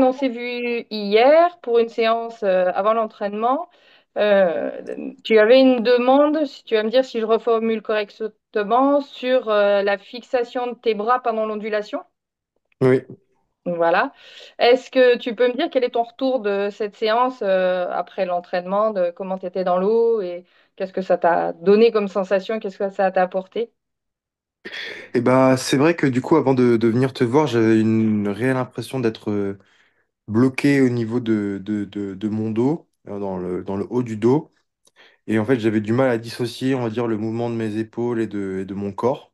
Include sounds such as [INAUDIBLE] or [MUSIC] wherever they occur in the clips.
on s'est vu hier pour une séance euh, avant l'entraînement. Euh, tu avais une demande, si tu vas me dire si je reformule correctement, sur euh, la fixation de tes bras pendant l'ondulation. Oui. Voilà. Est-ce que tu peux me dire quel est ton retour de cette séance après l'entraînement, de comment tu étais dans l'eau et qu'est-ce que ça t'a donné comme sensation, qu'est-ce que ça t'a apporté? Et eh bah, ben, c'est vrai que du coup, avant de, de venir te voir, j'avais une réelle impression d'être bloqué au niveau de, de, de, mon dos, euh, dans le, dans le haut du dos. Et en fait, j'avais du mal à dissocier, on va dire, le mouvement de mes épaules et de, de mon corps.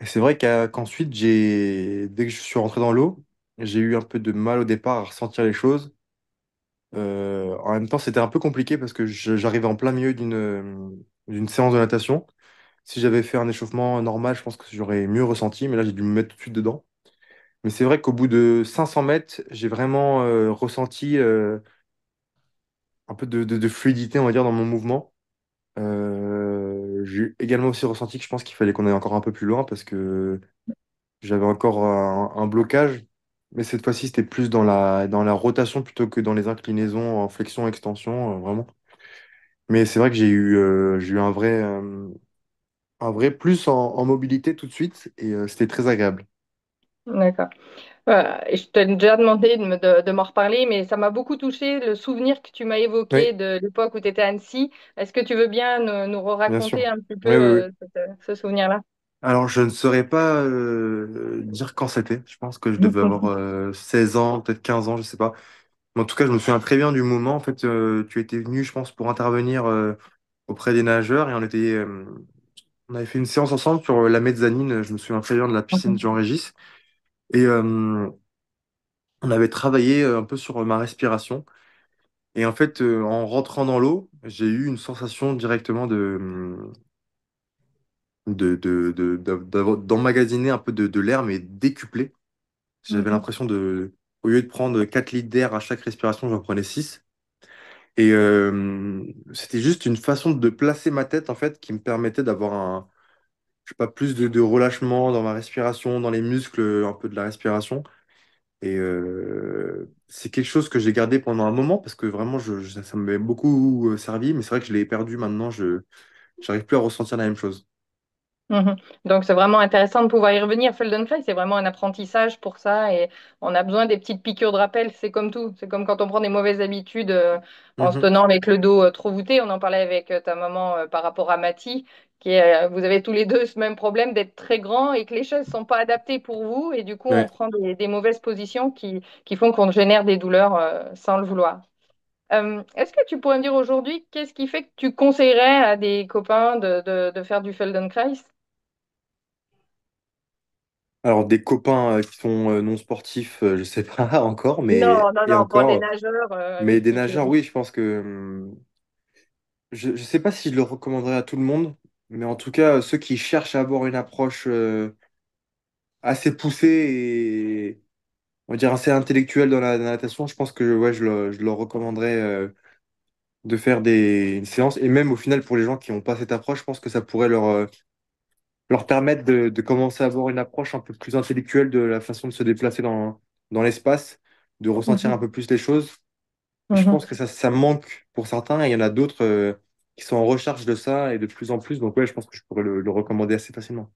Et c'est vrai qu'ensuite, j'ai, dès que je suis rentré dans l'eau, j'ai eu un peu de mal au départ à ressentir les choses. Euh, en même temps, c'était un peu compliqué parce que j'arrivais en plein milieu d'une d'une séance de natation. Si j'avais fait un échauffement normal, je pense que j'aurais mieux ressenti, mais là, j'ai dû me mettre tout de suite dedans. Mais c'est vrai qu'au bout de 500 mètres, j'ai vraiment euh, ressenti euh, un peu de, fluidité, on va dire, dans mon mouvement. Euh, j'ai également aussi ressenti que je pense qu'il fallait qu'on aille encore un peu plus loin parce que j'avais encore un, blocage. Mais cette fois-ci, c'était plus dans la, dans la rotation plutôt que dans les inclinaisons en flexion, extension, vraiment. Mais c'est vrai que j'ai eu, j'ai eu un vrai, un vrai plus en, mobilité tout de suite et c'était très agréable. D'accord. Euh, je t'ai déjà demandé de, me- de- m'en reparler, mais ça m'a beaucoup touché le souvenir que tu m'as évoqué de l'époque où tu étais à Annecy. Est-ce que tu veux bien nous, nous raconter un petit peu euh, euh, ce souvenir-là? Alors, je ne saurais pas dire quand c'était. Je pense que je devais avoir 16 [LAUGHS] ans, peut-être 15 ans, je sais pas. Mais en tout cas, je me souviens très bien du moment. En fait, tu étais venu, je pense, pour intervenir auprès des nageurs et on était, on avait fait une séance ensemble sur la mezzanine. Je me souviens très bien de la piscine de Jean-Régis. Et on avait travaillé un peu sur ma respiration. Et en fait, en rentrant dans l'eau, j'ai eu une sensation directement de, mmh, d'emmagasiner un peu de, l'air, mais décuplé. J'avais mmh l'impression de, au lieu de prendre 4 litres d'air à chaque respiration, j'en prenais 6. Et c'était juste une façon de placer ma tête, en fait, qui me permettait d'avoir un, je sais pas, plus de, relâchement dans ma respiration, dans les muscles, un peu de la respiration. Et euh, c'est quelque chose que j'ai gardé pendant un moment parce que vraiment, je, ça, m'avait beaucoup euh, servi, mais c'est vrai que je l'ai perdu maintenant, je n'arrive plus à ressentir la même chose. Mmh Donc, c'est vraiment intéressant de pouvoir y revenir. à c'est vraiment un apprentissage pour ça et on a besoin des petites piqûres de rappel. C'est comme tout. C'est comme quand on prend des mauvaises habitudes euh, en mmh se tenant avec le dos trop voûté. On en parlait avec ta maman par rapport à Mati euh, vous avez tous les deux ce même problème d'être très grand et que les choses ne sont pas adaptées pour vous. Et du coup, on prend des, mauvaises positions qui, qui font qu'on génère des douleurs euh, sans le vouloir. Euh, est-ce que tu pourrais me dire aujourd'hui qu'est-ce qui fait que tu conseillerais à des copains de, de, faire du Feldenkrais alors, des copains qui sont non sportifs, je ne sais pas [LAUGHS] encore, mais Non, non, non, encore des nageurs. mais des nageurs, oui, je pense que hmm, je, ne sais pas si je le recommanderais à tout le monde, mais en tout cas, ceux qui cherchent à avoir une approche euh, assez poussée et on va dire assez intellectuelle dans la, natation, je pense que ouais, je, je leur recommanderais euh, de faire des, séances. Et même au final, pour les gens qui n'ont pas cette approche, je pense que ça pourrait leur, euh, leur permettre de, commencer à avoir une approche un peu plus intellectuelle de la façon de se déplacer dans, dans l'espace, de ressentir mm-hmm. un peu plus les choses. Je mm-hmm. pense que ça, ça manque pour certains et il y en a d'autres qui sont en recherche de ça et de plus en plus. Donc ouais, je pense que je pourrais le, le recommander assez facilement.